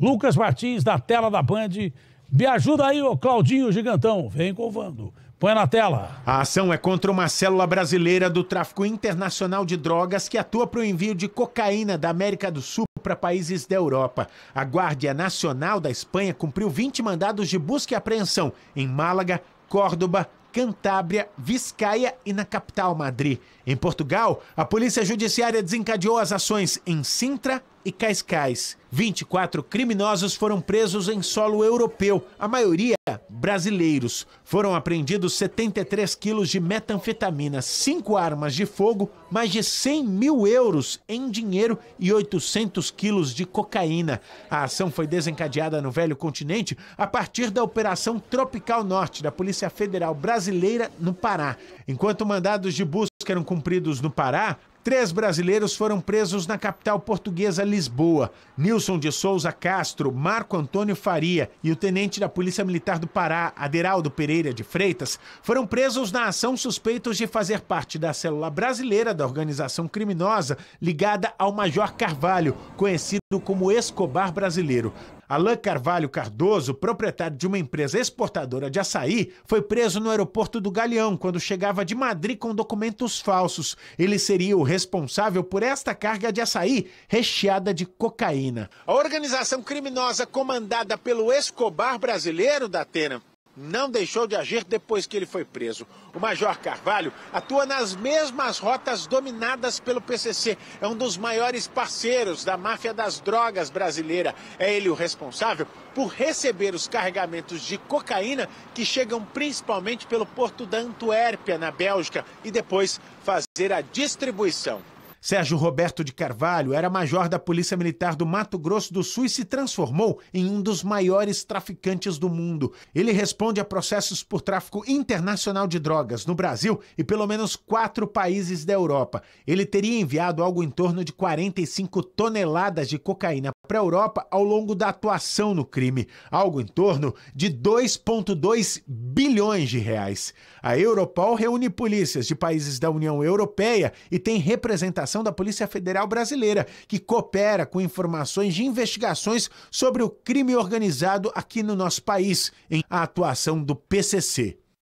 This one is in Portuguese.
Lucas Martins, da tela da Band. Me ajuda aí, ô Claudinho Gigantão. Vem covando. Põe na tela. A ação é contra uma célula brasileira do tráfico internacional de drogas que atua para o envio de cocaína da América do Sul para países da Europa. A Guardia Nacional da Espanha cumpriu 20 mandados de busca e apreensão em Málaga, Córdoba, Cantábria, Viscaia e na capital Madrid. Em Portugal, a Polícia Judiciária desencadeou as ações em Sintra, e Cascais. 24 criminosos foram presos em solo europeu, a maioria brasileiros. Foram apreendidos 73 quilos de metanfetamina, cinco armas de fogo, mais de 100 mil euros em dinheiro e 800 quilos de cocaína. A ação foi desencadeada no Velho Continente a partir da Operação Tropical Norte da Polícia Federal Brasileira no Pará. Enquanto mandados de busca eram cumpridos no Pará, Três brasileiros foram presos na capital portuguesa Lisboa: Nilson de Souza Castro, Marco Antônio Faria e o tenente da Polícia Militar do Pará, Aderaldo Pereira de Freitas, foram presos na ação suspeitos de fazer parte da célula brasileira da organização criminosa ligada ao Major Carvalho, conhecido como Escobar brasileiro. Alain Carvalho Cardoso, proprietário de uma empresa exportadora de açaí, foi preso no aeroporto do Galeão quando chegava de Madrid com documentos falsos. Ele seria o responsável por esta carga de açaí recheada de cocaína. A organização criminosa comandada pelo Escobar brasileiro da Atena não deixou de agir depois que ele foi preso. O Major Carvalho atua nas mesmas rotas dominadas pelo PCC. É um dos maiores parceiros da máfia das drogas brasileira. É ele o responsável por receber os carregamentos de cocaína que chegam principalmente pelo porto da Antuérpia, na Bélgica, e depois fazer a distribuição. Sérgio Roberto de Carvalho era major da Polícia Militar do Mato Grosso do Sul e se transformou em um dos maiores traficantes do mundo. Ele responde a processos por tráfico internacional de drogas no Brasil e pelo menos quatro países da Europa. Ele teria enviado algo em torno de 45 toneladas de cocaína para a Europa ao longo da atuação no crime, algo em torno de 2,2 bilhões de reais. A Europol reúne polícias de países da União Europeia e tem representação investigação da Polícia Federal Brasileira, que coopera com informações de investigações sobre o crime organizado aqui no nosso país, em atuação do PCC.